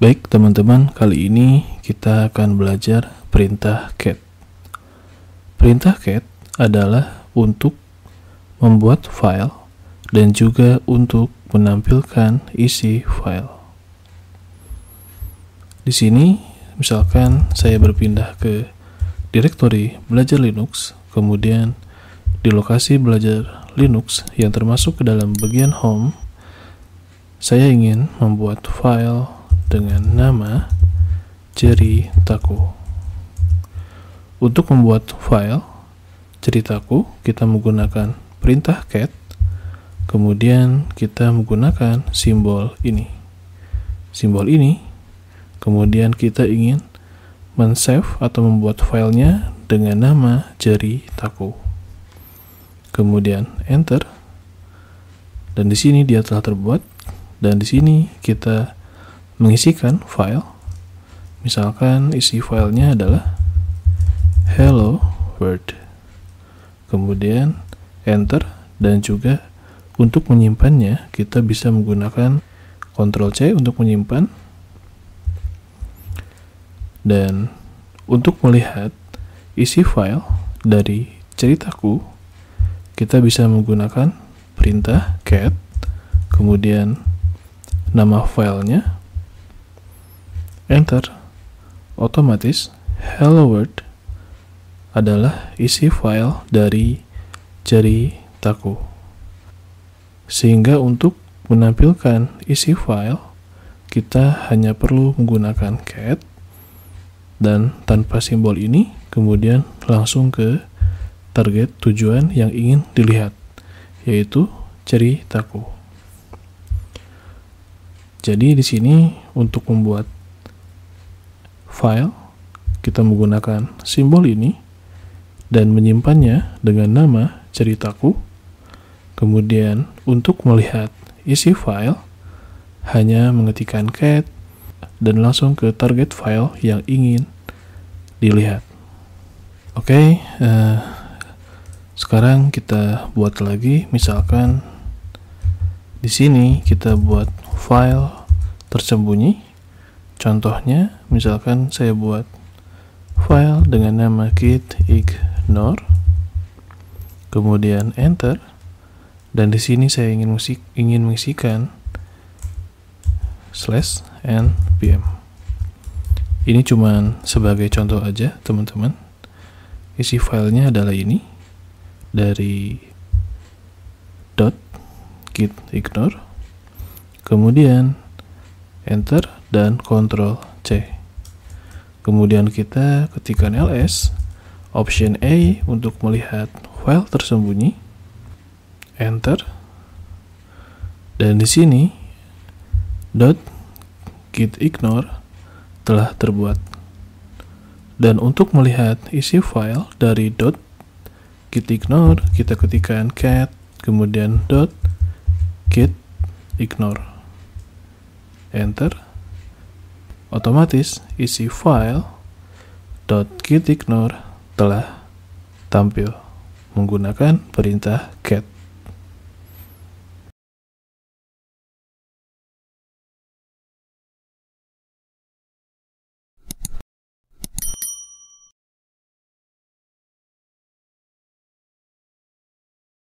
Baik teman-teman, kali ini kita akan belajar perintah cat. Perintah cat adalah untuk membuat file dan juga untuk menampilkan isi file. Di sini, misalkan saya berpindah ke direktori belajar Linux, kemudian di lokasi belajar Linux yang termasuk ke dalam bagian home, saya ingin membuat file dengan nama ceritaku. Untuk membuat file ceritaku, kita menggunakan perintah cat, kemudian kita menggunakan simbol ini. Simbol ini, kemudian kita ingin men-save atau membuat filenya dengan nama ceritaku. Kemudian enter, dan di sini dia telah terbuat, dan di sini kita mengisikan file misalkan isi filenya adalah hello world kemudian enter dan juga untuk menyimpannya kita bisa menggunakan Ctrl C untuk menyimpan dan untuk melihat isi file dari ceritaku kita bisa menggunakan perintah cat kemudian nama filenya enter otomatis hello world adalah isi file dari ceritaku sehingga untuk menampilkan isi file kita hanya perlu menggunakan cat dan tanpa simbol ini kemudian langsung ke target tujuan yang ingin dilihat yaitu ceritaku jadi di sini untuk membuat file, kita menggunakan simbol ini dan menyimpannya dengan nama ceritaku. Kemudian untuk melihat isi file, hanya mengetikkan cat dan langsung ke target file yang ingin dilihat. Oke, okay, uh, eh, sekarang kita buat lagi, misalkan di sini kita buat file tersembunyi. Contohnya misalkan saya buat file dengan nama git ignore kemudian enter dan di sini saya ingin musik ingin mengisikan slash npm ini cuman sebagai contoh aja teman-teman isi filenya adalah ini dari dot git ignore kemudian enter dan control C Kemudian kita ketikkan ls, option A untuk melihat file tersembunyi, enter, dan di sini dot git ignore telah terbuat. Dan untuk melihat isi file dari dot git ignore kita ketikkan cat kemudian dot git ignore enter Otomatis isi file .gitignore telah tampil menggunakan perintah cat.